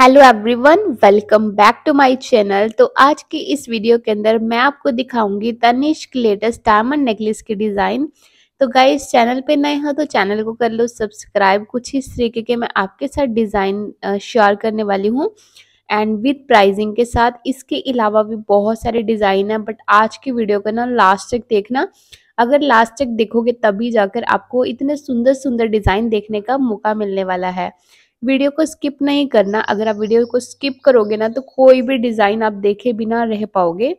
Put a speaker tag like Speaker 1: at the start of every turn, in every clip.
Speaker 1: hello everyone welcome back to my channel तो आज की इस वीडियो के अंदर मैं आपको दिखाऊंगी तनिष्क लेटेस्ट डायमंड नेकलेस की डिज़ाइन तो गाइस चैनल पे नए हो तो चैनल को कर लो सब्सक्राइब कुछ इस तरीके के मैं आपके साथ डिज़ाइन शेयर करने वाली हूँ एंड विथ प्राइजिंग के साथ इसके अलावा भी बहुत सारे डिज़ाइन है बट आज की वीडियो का ना लास्ट तक देखना अगर लास्ट तक देखोगे तभी जाकर आपको इतने सुंदर सुंदर डिज़ाइन देखने का मौका मिलने वाला है वीडियो को स्किप नहीं करना अगर आप वीडियो को स्किप करोगे ना तो कोई भी डिज़ाइन आप देखे बिना रह पाओगे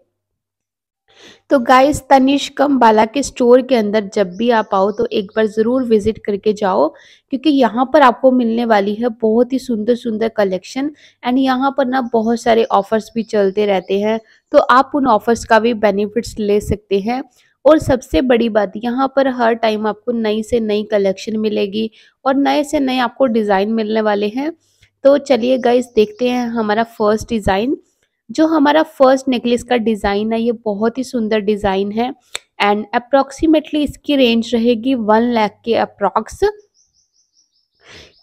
Speaker 1: तो गाइस तनिष्क अम्बाला के स्टोर के अंदर जब भी आप आओ तो एक बार ज़रूर विजिट करके जाओ क्योंकि यहाँ पर आपको मिलने वाली है बहुत ही सुंदर सुंदर कलेक्शन एंड यहाँ पर ना बहुत सारे ऑफर्स भी चलते रहते हैं तो आप उन ऑफर्स का भी बेनिफिट्स ले सकते हैं और सबसे बड़ी बात यहाँ पर हर टाइम आपको नई से नई कलेक्शन मिलेगी और नए से नए आपको डिज़ाइन मिलने वाले हैं तो चलिए गाइस देखते हैं हमारा फर्स्ट डिज़ाइन जो हमारा फर्स्ट नेकलेस का डिज़ाइन है ये बहुत ही सुंदर डिज़ाइन है एंड अप्रॉक्सीमेटली इसकी रेंज रहेगी वन लैख के अप्रॉक्स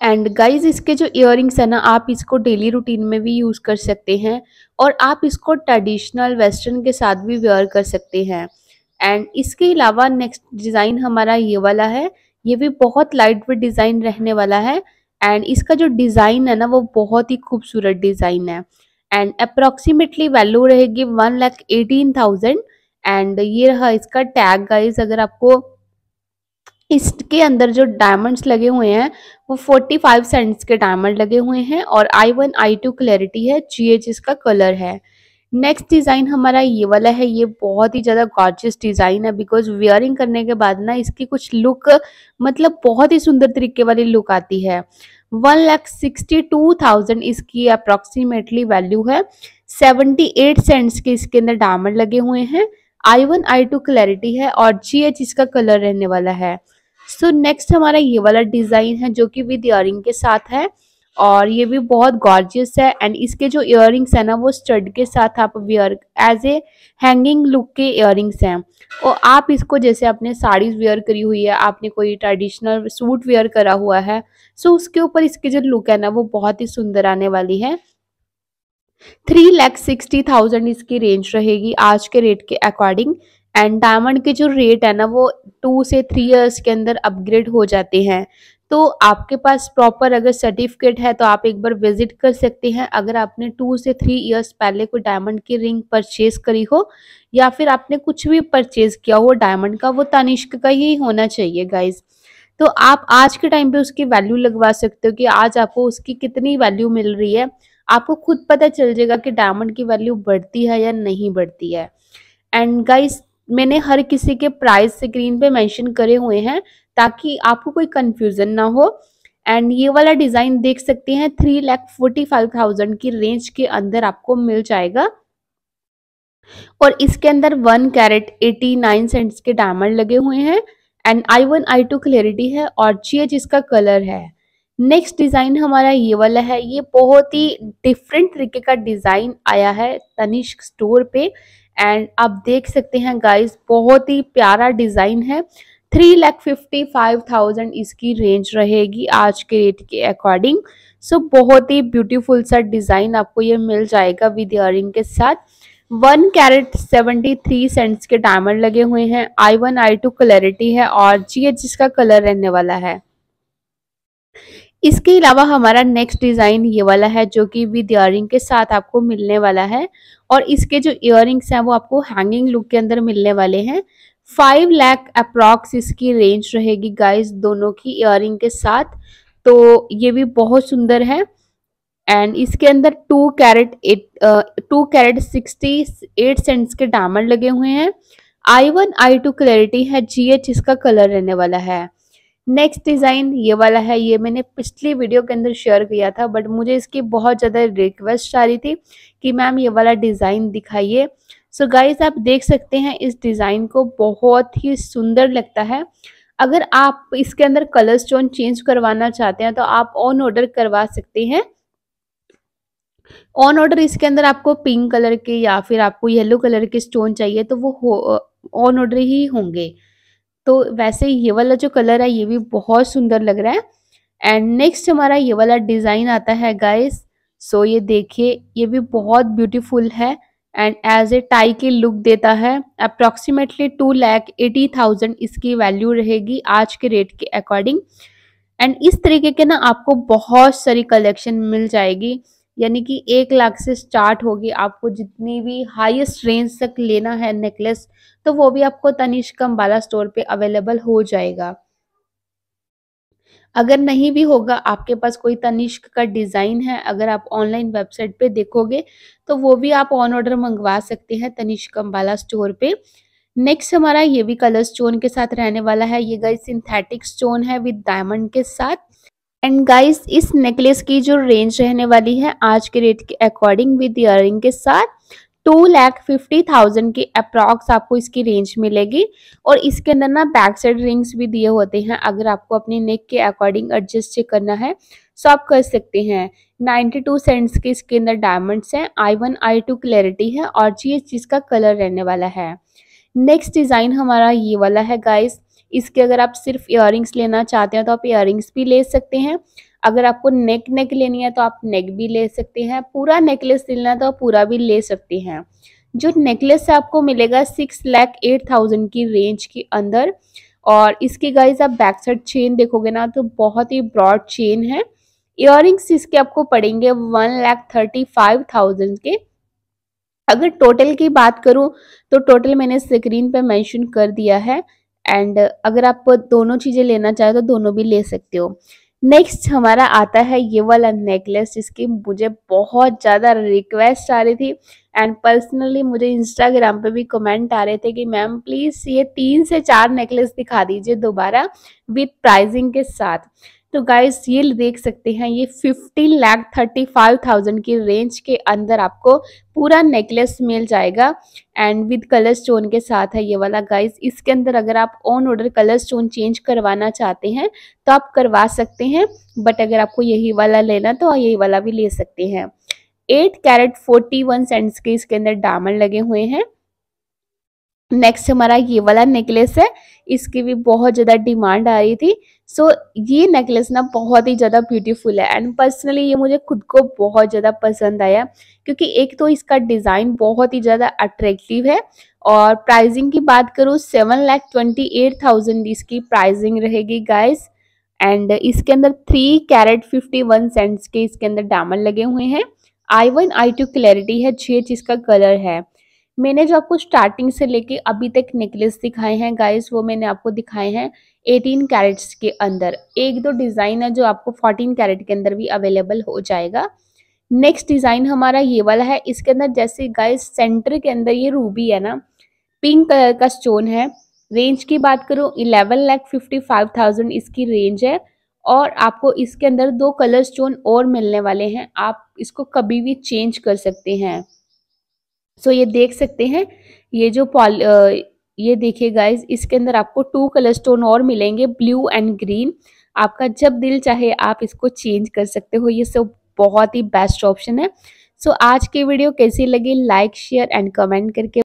Speaker 1: एंड गाइज इसके जो इयरिंग्स है ना आप इसको डेली रूटीन में भी यूज़ कर सकते हैं और आप इसको ट्रेडिशनल वेस्टर्न के साथ भी वेयर कर सकते हैं एंड इसके अलावा नेक्स्ट डिज़ाइन हमारा ये वाला है ये भी बहुत लाइट वेट डिज़ाइन रहने वाला है एंड इसका जो डिज़ाइन है ना वो बहुत ही खूबसूरत डिज़ाइन है एंड अप्रॉक्सीमेटली वैल्यू रहेगी one lakh eighteen thousand and ये रहा इसका टैग गाइज अगर आपको इसके अंदर जो डायमंड्स लगे हुए हैं वो फोर्टी फाइव सेंट्स के डायमंड लगे हुए हैं और I one I two clarity है जी एच इसका कलर है नेक्स्ट डिज़ाइन हमारा ये वाला है ये बहुत ही ज़्यादा गॉर्जियस डिज़ाइन है बिकॉज वियरिंग करने के बाद ना इसकी कुछ लुक मतलब बहुत ही सुंदर तरीके वाली लुक आती है one lakh sixty two thousand इसकी अप्रॉक्सीमेटली वैल्यू है सेवेंटी एट सेंट्स के इसके अंदर डायमंड लगे हुए हैं I one I two clarity है और जी एच इसका कलर रहने वाला है सो so, नेक्स्ट हमारा ये वाला डिज़ाइन है जो कि विद इयरिंग के साथ है और ये भी बहुत गॉर्जियस है एंड इसके जो इयर है ना वो स्टड के साथ आप wear as a hanging look के इयर हैं और आप इसको जैसे आपने साड़ीज वेयर करी हुई है आपने कोई ट्रेडिशनल सूट वेयर करा हुआ है सो उसके ऊपर इसके जो लुक है ना वो बहुत ही सुंदर आने वाली है थ्री लैख सिक्सटी थाउजेंड इसकी रेंज रहेगी आज के रेट के अकॉर्डिंग एंड डायमंड के जो रेट है ना वो टू से थ्री इयर्स के अंदर अपग्रेड हो जाते हैं तो आपके पास प्रॉपर अगर सर्टिफिकेट है तो आप एक बार विजिट कर सकते हैं अगर आपने टू से थ्री इयर्स पहले कोई डायमंड की रिंग परचेज करी हो या फिर आपने कुछ भी परचेज किया हो डायमंड का वो तनिष्क का ही होना चाहिए गाइज तो आप आज के टाइम पे उसकी वैल्यू लगवा सकते हो कि आज आपको उसकी कितनी वैल्यू मिल रही है आपको खुद पता चल जाएगा कि डायमंड की वैल्यू बढ़ती है या नहीं बढ़ती है एंड गाइज मैंने हर किसी के प्राइस स्क्रीन पे मेंशन करे हुए हैं ताकि आपको कोई कंफ्यूजन ना हो एंड ये वाला डिज़ाइन देख सकते हैं three lakh forty five thousand की रेंज के अंदर आपको मिल जाएगा और इसके अंदर one carat eighty nine cents के डायमंड लगे हुए हैं and I one I two clarity है और जी इसका कलर है नेक्स्ट डिज़ाइन हमारा ये वाला है ये बहुत ही डिफरेंट तरीके का डिज़ाइन आया है तनिष्क स्टोर पे एंड आप देख सकते हैं गाइस बहुत ही प्यारा डिज़ाइन है three lakh fifty five thousand इसकी रेंज रहेगी आज के रेट के अकॉर्डिंग सो so, बहुत ही ब्यूटीफुल सा डिज़ाइन आपको ये मिल जाएगा विद इयरिंग के साथ one carat seventy three cents के डायमंड लगे हुए हैं I one I two clarity है और जी एच इसका कलर रहने वाला है इसके अलावा हमारा नेक्स्ट डिज़ाइन ये वाला है जो कि विद इयरिंग के साथ आपको मिलने वाला है और इसके जो इयरिंग्स हैं वो आपको हैंगिंग लुक के अंदर मिलने वाले हैं फाइव लैख अप्रॉक्स इसकी रेंज रहेगी गाइस दोनों की इयर के साथ तो ये भी बहुत सुंदर है एंड इसके अंदर two carat eight two carat sixty eight cents के डायमंड लगे हुए हैं I one I two clarity है जी एच इसका कलर रहने वाला है नेक्स्ट डिज़ाइन ये वाला है ये मैंने पिछली वीडियो के अंदर शेयर किया था बट मुझे इसकी बहुत ज़्यादा रिक्वेस्ट आ रही थी कि मैम ये वाला डिज़ाइन दिखाइए सो so गाइज आप देख सकते हैं इस डिज़ाइन को बहुत ही सुंदर लगता है अगर आप इसके अंदर कलर स्टोन चेंज करवाना चाहते हैं तो आप ऑन ऑर्डर करवा सकते हैं ऑन ऑर्डर इसके अंदर आपको पिंक कलर के या फिर आपको येलो कलर के स्टोन चाहिए तो वो ऑन ऑर्डर ही होंगे तो वैसे ये वाला जो कलर है ये भी बहुत सुंदर लग रहा है एंड नेक्स्ट हमारा ये वाला डिज़ाइन आता है गाइस सो ये देखिए ये भी बहुत ब्यूटीफुल है एंड एज ए टाई की लुक देता है approximately two lakh eighty thousand इसकी वैल्यू रहेगी आज के रेट के अकॉर्डिंग एंड इस तरीके के ना आपको बहुत सारी कलेक्शन मिल जाएगी यानी कि एक लाख से स्टार्ट होगी आपको जितनी भी हाईएस्ट रेंज तक लेना है नेकलेस तो वो भी आपको तनिष्क अम्बाला स्टोर पे अवेलेबल हो जाएगा अगर नहीं भी होगा आपके पास कोई तनिष्क का डिज़ाइन है अगर आप ऑनलाइन वेबसाइट पे देखोगे तो वो भी आप ऑन ऑर्डर मंगवा सकते हैं तनिष्क अम्बाला स्टोर पे नेक्स्ट हमारा ये भी कलर स्टोन के साथ रहने वाला है ये गाइस सिंथेटिक स्टोन है विद डायमंड के साथ एंड गाइस इस नेकलेस की जो रेंज रहने वाली है आज के रेट के अकॉर्डिंग विद इयर के साथ टू लैख फिफ्टी थाउजेंड की अप्रॉक्स आपको इसकी रेंज मिलेगी और इसके अंदर ना बैक साइड रिंग्स भी दिए होते हैं अगर आपको अपने नेक के अकॉर्डिंग एडजस्ट करना है सो तो आप कर सकते हैं 92 सेंट्स के इसके अंदर डायमंड्स हैं I one I two clarity है और जी इस चीज़ का कलर रहने वाला है नेक्स्ट डिज़ाइन हमारा ये वाला है गाइस इसके अगर आप सिर्फ इयर लेना चाहते हैं तो आप इयर भी ले सकते हैं अगर आपको नेक नेक लेनी है तो आप नेक भी ले सकते हैं पूरा नेकलेस लेना है तो आप पूरा भी ले सकते हैं जो नेकलेस आपको मिलेगा सिक्स लैख एट थाउजेंड की रेंज के अंदर और इसके गाइज आप बैक साइड चेन देखोगे ना तो बहुत ही ब्रॉड चेन है इयर इसके आपको पड़ेंगे one lakh thirty five thousand के अगर टोटल की बात करूं तो टोटल मैंने स्क्रीन पे मेंशन कर दिया है एंड अगर आप दोनों चीज़ें लेना चाहे तो दोनों भी ले सकते हो नेक्स्ट हमारा आता है ये वाला नेकलेस जिसकी मुझे बहुत ज़्यादा रिक्वेस्ट आ रही थी एंड पर्सनली मुझे इंस्टाग्राम पे भी कमेंट आ रहे थे कि मैम प्लीज़ ये तीन से चार नेकलेस दिखा दीजिए दोबारा विथ प्राइजिंग के साथ तो गाइस ये देख सकते हैं ये fifteen lakh thirty five thousand की रेंज के अंदर आपको पूरा नेकलेस मिल जाएगा एंड विद कलर स्टोन के साथ है ये वाला गाइस इसके अंदर अगर आप on order colour stone change करवाना चाहते हैं तो आप करवा सकते हैं बट अगर आपको यही वाला लेना तो यही वाला भी ले सकते हैं eight carat forty one cents के इसके अंदर डामंड लगे हुए हैं नेक्स्ट हमारा ये वाला नेकलेस है इसकी भी बहुत ज़्यादा डिमांड आ रही थी सो so, ये नेकलेस ना बहुत ही ज़्यादा ब्यूटीफुल है एंड पर्सनली ये मुझे खुद को बहुत ज़्यादा पसंद आया क्योंकि एक तो इसका डिज़ाइन बहुत ही ज़्यादा अट्रैक्टिव है और प्राइसिंग की बात करूँ seven lakh twenty eight thousand इसकी प्राइसिंग रहेगी गाइस एंड इसके अंदर three carat fifty one cents के इसके अंदर डायमंड लगे हुए हैं I one I two clarity है छः चीज़ का कलर है मैंने जो आपको स्टार्टिंग से लेके अभी तक नेकलेस दिखाए हैं गाइस वो मैंने आपको दिखाए हैं 18 कैरेट्स के अंदर एक दो डिज़ाइन है जो आपको 14 कैरेट के अंदर भी अवेलेबल हो जाएगा नेक्स्ट डिज़ाइन हमारा ये वाला है इसके अंदर जैसे गाइस सेंटर के अंदर ये रूबी है ना पिंक कलर का स्टोन है रेंज की बात करूँ eleven lakh fifty five thousand इसकी रेंज है और आपको इसके अंदर दो कलर स्टोन और मिलने वाले हैं आप इसको कभी भी चेंज कर सकते हैं सो ये देख सकते हैं ये जो पॉल ये देखिए गाइज इसके अंदर आपको टू कलर स्टोन और मिलेंगे ब्लू एंड ग्रीन आपका जब दिल चाहे आप इसको चेंज कर सकते हो ये सब बहुत ही बेस्ट ऑप्शन है सो so, आज की वीडियो कैसी लगी लाइक शेयर एंड कमेंट करके